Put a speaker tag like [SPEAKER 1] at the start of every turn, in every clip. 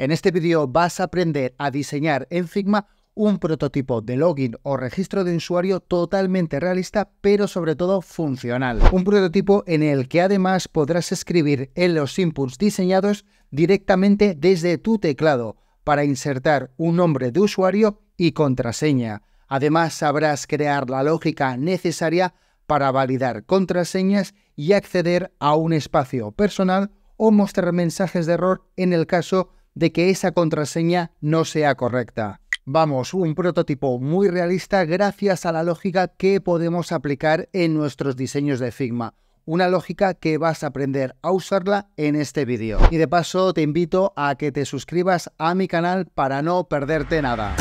[SPEAKER 1] En este vídeo vas a aprender a diseñar en Figma un prototipo de login o registro de usuario totalmente realista, pero sobre todo funcional. Un prototipo en el que además podrás escribir en los inputs diseñados directamente desde tu teclado para insertar un nombre de usuario y contraseña. Además sabrás crear la lógica necesaria para validar contraseñas y acceder a un espacio personal o mostrar mensajes de error en el caso de que esa contraseña no sea correcta. Vamos, un prototipo muy realista gracias a la lógica que podemos aplicar en nuestros diseños de Figma una lógica que vas a aprender a usarla en este vídeo. Y de paso te invito a que te suscribas a mi canal para no perderte nada.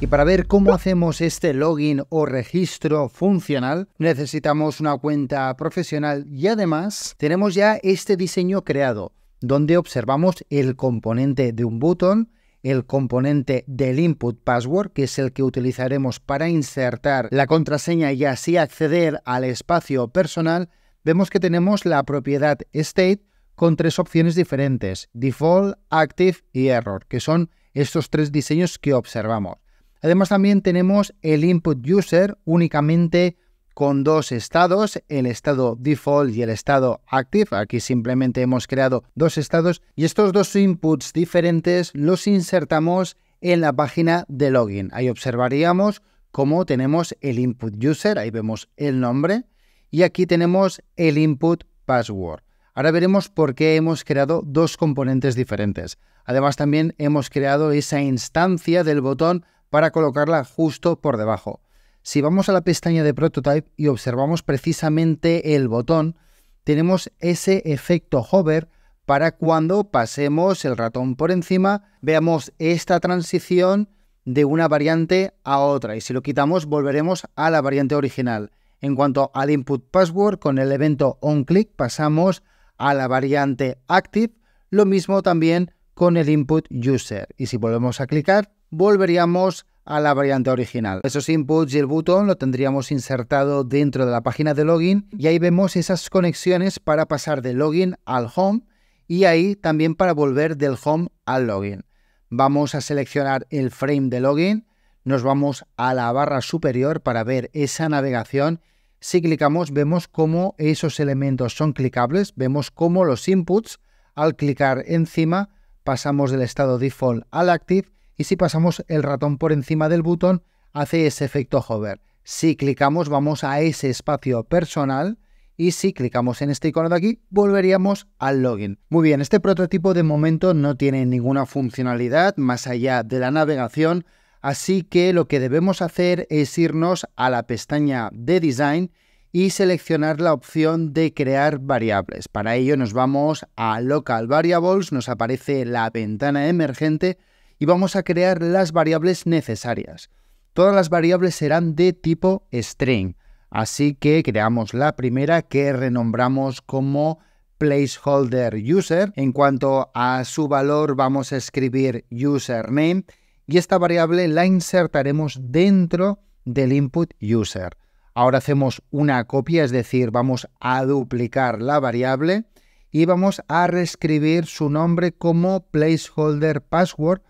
[SPEAKER 1] Y para ver cómo hacemos este login o registro funcional, necesitamos una cuenta profesional y además tenemos ya este diseño creado donde observamos el componente de un botón, el componente del input password, que es el que utilizaremos para insertar la contraseña y así acceder al espacio personal, vemos que tenemos la propiedad state con tres opciones diferentes, default, active y error, que son estos tres diseños que observamos. Además también tenemos el input user únicamente con dos estados, el estado default y el estado active. Aquí simplemente hemos creado dos estados y estos dos inputs diferentes los insertamos en la página de login. Ahí observaríamos cómo tenemos el input user, ahí vemos el nombre y aquí tenemos el input password. Ahora veremos por qué hemos creado dos componentes diferentes. Además también hemos creado esa instancia del botón para colocarla justo por debajo. Si vamos a la pestaña de Prototype y observamos precisamente el botón, tenemos ese efecto hover para cuando pasemos el ratón por encima, veamos esta transición de una variante a otra y si lo quitamos volveremos a la variante original. En cuanto al input password, con el evento onClick pasamos a la variante active, lo mismo también con el input user y si volvemos a clicar volveríamos a la variante original. Esos inputs y el botón lo tendríamos insertado dentro de la página de login y ahí vemos esas conexiones para pasar de login al home y ahí también para volver del home al login. Vamos a seleccionar el frame de login, nos vamos a la barra superior para ver esa navegación. Si clicamos vemos cómo esos elementos son clicables, vemos cómo los inputs al clicar encima pasamos del estado default al active y si pasamos el ratón por encima del botón hace ese efecto hover. Si clicamos vamos a ese espacio personal y si clicamos en este icono de aquí volveríamos al login. Muy bien, este prototipo de momento no tiene ninguna funcionalidad más allá de la navegación, así que lo que debemos hacer es irnos a la pestaña de design y seleccionar la opción de crear variables. Para ello nos vamos a local variables, nos aparece la ventana emergente y vamos a crear las variables necesarias. Todas las variables serán de tipo string, así que creamos la primera que renombramos como placeholder user. En cuanto a su valor vamos a escribir username y esta variable la insertaremos dentro del input user. Ahora hacemos una copia, es decir, vamos a duplicar la variable y vamos a reescribir su nombre como placeholder password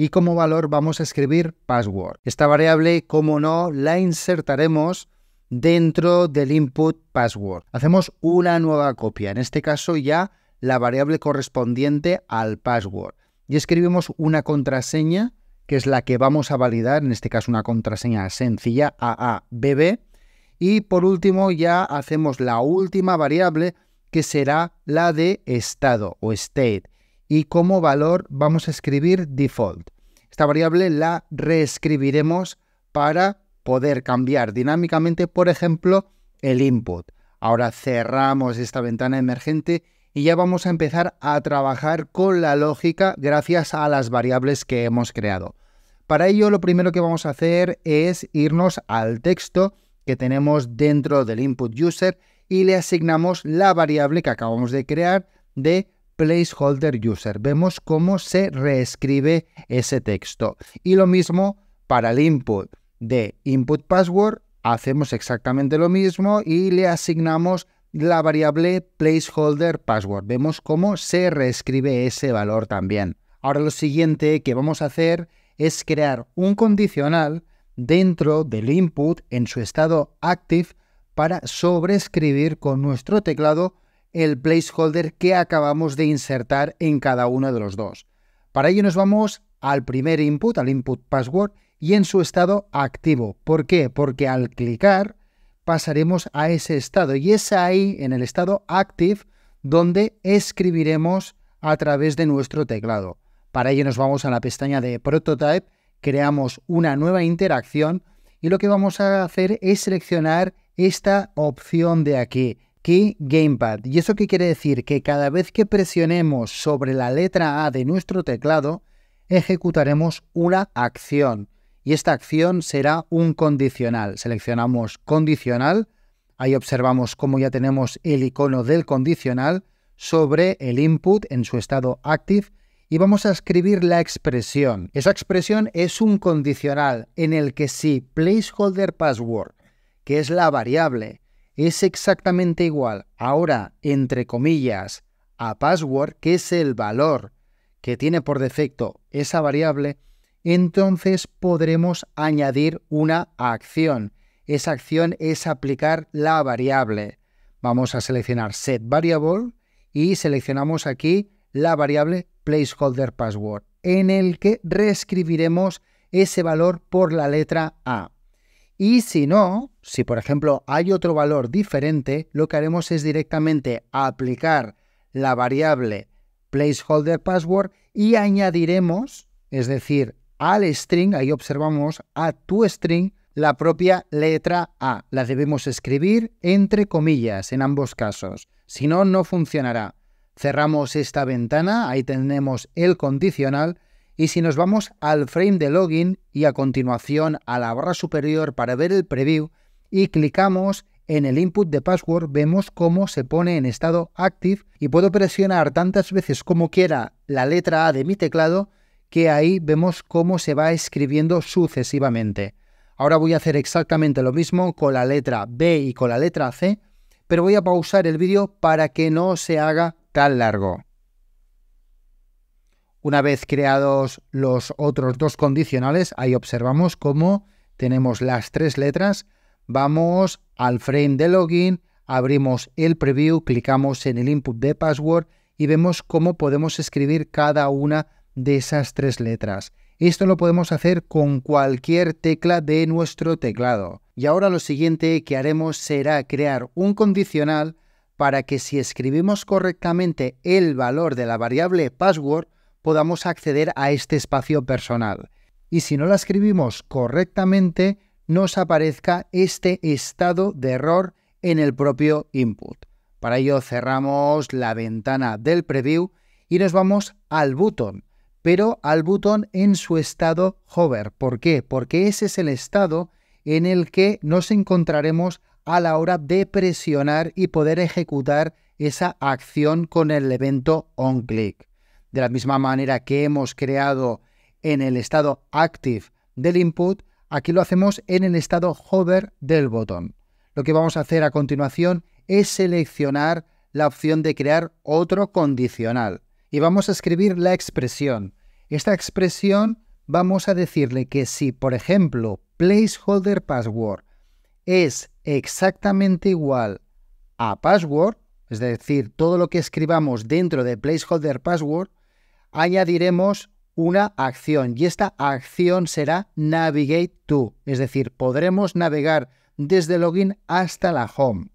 [SPEAKER 1] y como valor vamos a escribir password. Esta variable, como no, la insertaremos dentro del input password. Hacemos una nueva copia, en este caso ya la variable correspondiente al password. Y escribimos una contraseña, que es la que vamos a validar, en este caso una contraseña sencilla, AABB. Y por último ya hacemos la última variable, que será la de estado o state. Y como valor vamos a escribir default. Esta variable la reescribiremos para poder cambiar dinámicamente, por ejemplo, el input. Ahora cerramos esta ventana emergente y ya vamos a empezar a trabajar con la lógica gracias a las variables que hemos creado. Para ello lo primero que vamos a hacer es irnos al texto que tenemos dentro del input user y le asignamos la variable que acabamos de crear de placeholder user. Vemos cómo se reescribe ese texto. Y lo mismo para el input de input password, hacemos exactamente lo mismo y le asignamos la variable placeholder password. Vemos cómo se reescribe ese valor también. Ahora lo siguiente que vamos a hacer es crear un condicional dentro del input en su estado active para sobreescribir con nuestro teclado el placeholder que acabamos de insertar en cada uno de los dos. Para ello nos vamos al primer input, al input password, y en su estado activo. ¿Por qué? Porque al clicar pasaremos a ese estado y es ahí, en el estado active, donde escribiremos a través de nuestro teclado. Para ello nos vamos a la pestaña de prototype, creamos una nueva interacción y lo que vamos a hacer es seleccionar esta opción de aquí, Key Gamepad. ¿Y eso qué quiere decir? Que cada vez que presionemos sobre la letra A de nuestro teclado, ejecutaremos una acción. Y esta acción será un condicional. Seleccionamos condicional, ahí observamos cómo ya tenemos el icono del condicional sobre el input en su estado active y vamos a escribir la expresión. Esa expresión es un condicional en el que si placeholder password, que es la variable, es exactamente igual ahora, entre comillas, a password, que es el valor que tiene por defecto esa variable, entonces podremos añadir una acción. Esa acción es aplicar la variable. Vamos a seleccionar set variable y seleccionamos aquí la variable placeholder password, en el que reescribiremos ese valor por la letra A. Y si no, si por ejemplo hay otro valor diferente, lo que haremos es directamente aplicar la variable placeholder password y añadiremos, es decir, al string, ahí observamos a tu string, la propia letra A. La debemos escribir entre comillas en ambos casos, si no, no funcionará. Cerramos esta ventana, ahí tenemos el condicional y si nos vamos al frame de login y a continuación a la barra superior para ver el preview y clicamos en el input de password vemos cómo se pone en estado active y puedo presionar tantas veces como quiera la letra A de mi teclado que ahí vemos cómo se va escribiendo sucesivamente. Ahora voy a hacer exactamente lo mismo con la letra B y con la letra C, pero voy a pausar el vídeo para que no se haga tan largo. Una vez creados los otros dos condicionales, ahí observamos cómo tenemos las tres letras, vamos al frame de login, abrimos el preview, clicamos en el input de password y vemos cómo podemos escribir cada una de esas tres letras. Esto lo podemos hacer con cualquier tecla de nuestro teclado. Y ahora lo siguiente que haremos será crear un condicional para que si escribimos correctamente el valor de la variable password, podamos acceder a este espacio personal. Y si no la escribimos correctamente, nos aparezca este estado de error en el propio input. Para ello cerramos la ventana del preview y nos vamos al botón, pero al botón en su estado hover. ¿Por qué? Porque ese es el estado en el que nos encontraremos a la hora de presionar y poder ejecutar esa acción con el evento on de la misma manera que hemos creado en el estado active del input, aquí lo hacemos en el estado hover del botón. Lo que vamos a hacer a continuación es seleccionar la opción de crear otro condicional y vamos a escribir la expresión. Esta expresión vamos a decirle que si, por ejemplo, placeholder password es exactamente igual a password, es decir, todo lo que escribamos dentro de placeholder password, añadiremos una acción y esta acción será Navigate to, es decir, podremos navegar desde login hasta la home.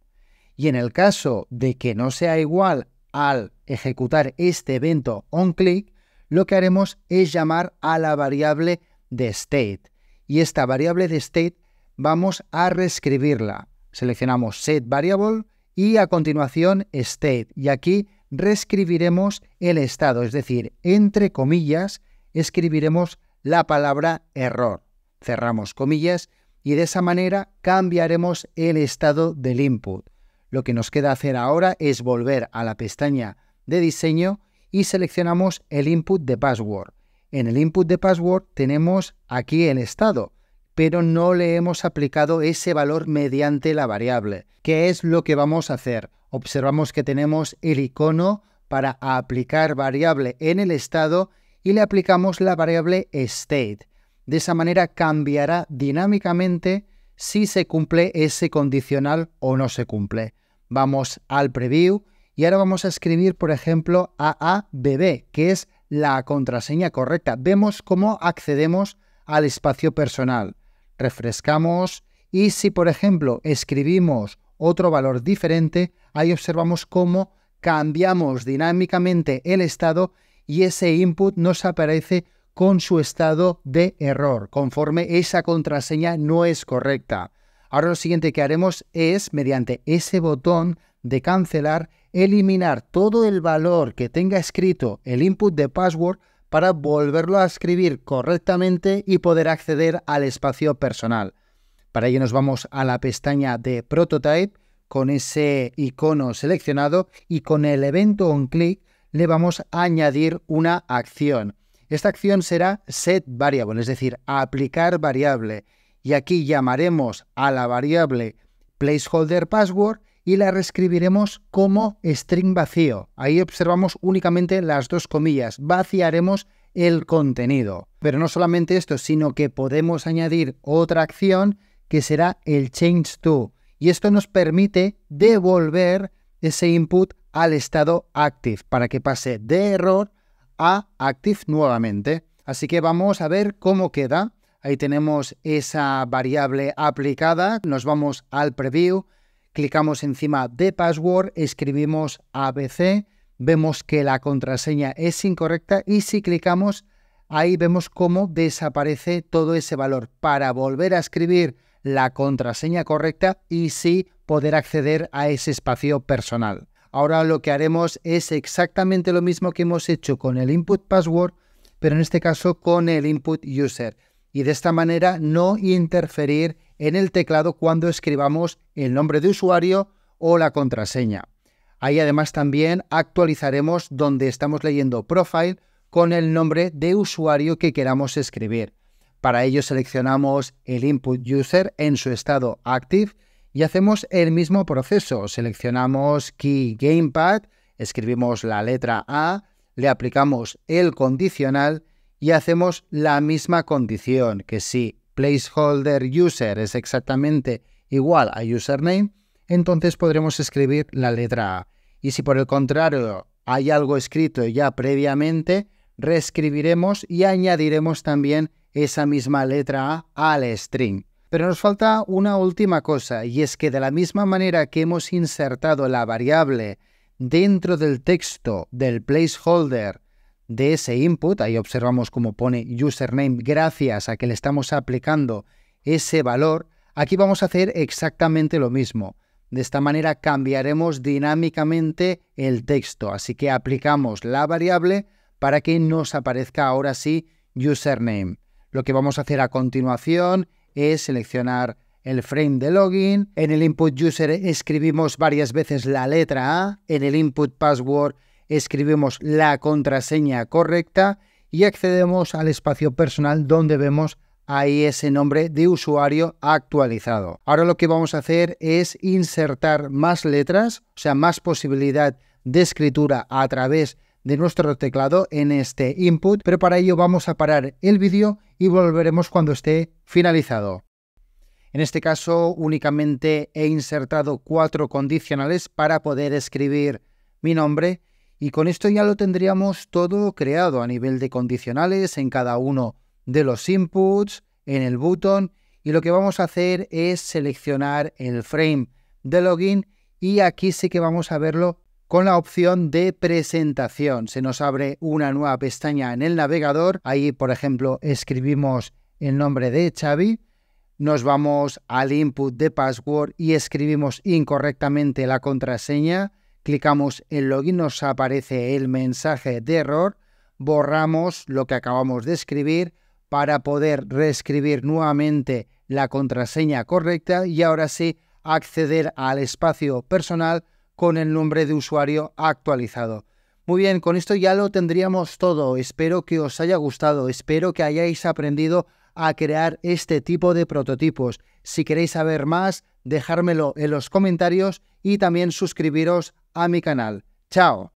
[SPEAKER 1] Y en el caso de que no sea igual al ejecutar este evento onClick, lo que haremos es llamar a la variable de state. Y esta variable de state vamos a reescribirla. Seleccionamos set variable y a continuación state. Y aquí reescribiremos el estado, es decir, entre comillas, escribiremos la palabra error. Cerramos comillas y de esa manera cambiaremos el estado del input. Lo que nos queda hacer ahora es volver a la pestaña de diseño y seleccionamos el input de password. En el input de password tenemos aquí el estado, pero no le hemos aplicado ese valor mediante la variable, que es lo que vamos a hacer observamos que tenemos el icono para aplicar variable en el estado y le aplicamos la variable state. De esa manera cambiará dinámicamente si se cumple ese condicional o no se cumple. Vamos al preview y ahora vamos a escribir, por ejemplo, AABB, que es la contraseña correcta. Vemos cómo accedemos al espacio personal. Refrescamos y si, por ejemplo, escribimos otro valor diferente, ahí observamos cómo cambiamos dinámicamente el estado y ese input nos aparece con su estado de error, conforme esa contraseña no es correcta. Ahora lo siguiente que haremos es, mediante ese botón de cancelar, eliminar todo el valor que tenga escrito el input de password para volverlo a escribir correctamente y poder acceder al espacio personal. Para ello nos vamos a la pestaña de Prototype con ese icono seleccionado y con el evento onClick le vamos a añadir una acción. Esta acción será set variable, es decir, aplicar variable. Y aquí llamaremos a la variable placeholder password y la reescribiremos como string vacío. Ahí observamos únicamente las dos comillas. Vaciaremos el contenido. Pero no solamente esto, sino que podemos añadir otra acción que será el change to. Y esto nos permite devolver ese input al estado active para que pase de error a active nuevamente. Así que vamos a ver cómo queda. Ahí tenemos esa variable aplicada. Nos vamos al preview, clicamos encima de password, escribimos ABC, vemos que la contraseña es incorrecta y si clicamos ahí vemos cómo desaparece todo ese valor. Para volver a escribir la contraseña correcta y sí poder acceder a ese espacio personal. Ahora lo que haremos es exactamente lo mismo que hemos hecho con el input password, pero en este caso con el input user. Y de esta manera no interferir en el teclado cuando escribamos el nombre de usuario o la contraseña. Ahí además también actualizaremos donde estamos leyendo profile con el nombre de usuario que queramos escribir. Para ello seleccionamos el input user en su estado active y hacemos el mismo proceso. Seleccionamos key gamepad, escribimos la letra A, le aplicamos el condicional y hacemos la misma condición que si placeholder user es exactamente igual a username, entonces podremos escribir la letra A. Y si por el contrario hay algo escrito ya previamente, reescribiremos y añadiremos también esa misma letra A al string. Pero nos falta una última cosa, y es que de la misma manera que hemos insertado la variable dentro del texto del placeholder de ese input, ahí observamos cómo pone username gracias a que le estamos aplicando ese valor, aquí vamos a hacer exactamente lo mismo. De esta manera cambiaremos dinámicamente el texto, así que aplicamos la variable para que nos aparezca ahora sí username. Lo que vamos a hacer a continuación es seleccionar el frame de login, en el input user escribimos varias veces la letra A, en el input password escribimos la contraseña correcta y accedemos al espacio personal donde vemos ahí ese nombre de usuario actualizado. Ahora lo que vamos a hacer es insertar más letras, o sea, más posibilidad de escritura a través de de nuestro teclado en este input, pero para ello vamos a parar el vídeo y volveremos cuando esté finalizado. En este caso únicamente he insertado cuatro condicionales para poder escribir mi nombre y con esto ya lo tendríamos todo creado a nivel de condicionales en cada uno de los inputs, en el botón y lo que vamos a hacer es seleccionar el frame de login y aquí sí que vamos a verlo con la opción de presentación. Se nos abre una nueva pestaña en el navegador. Ahí, por ejemplo, escribimos el nombre de Xavi. Nos vamos al input de password y escribimos incorrectamente la contraseña. Clicamos en login, nos aparece el mensaje de error. Borramos lo que acabamos de escribir para poder reescribir nuevamente la contraseña correcta y ahora sí acceder al espacio personal con el nombre de usuario actualizado. Muy bien, con esto ya lo tendríamos todo. Espero que os haya gustado, espero que hayáis aprendido a crear este tipo de prototipos. Si queréis saber más, dejármelo en los comentarios y también suscribiros a mi canal. ¡Chao!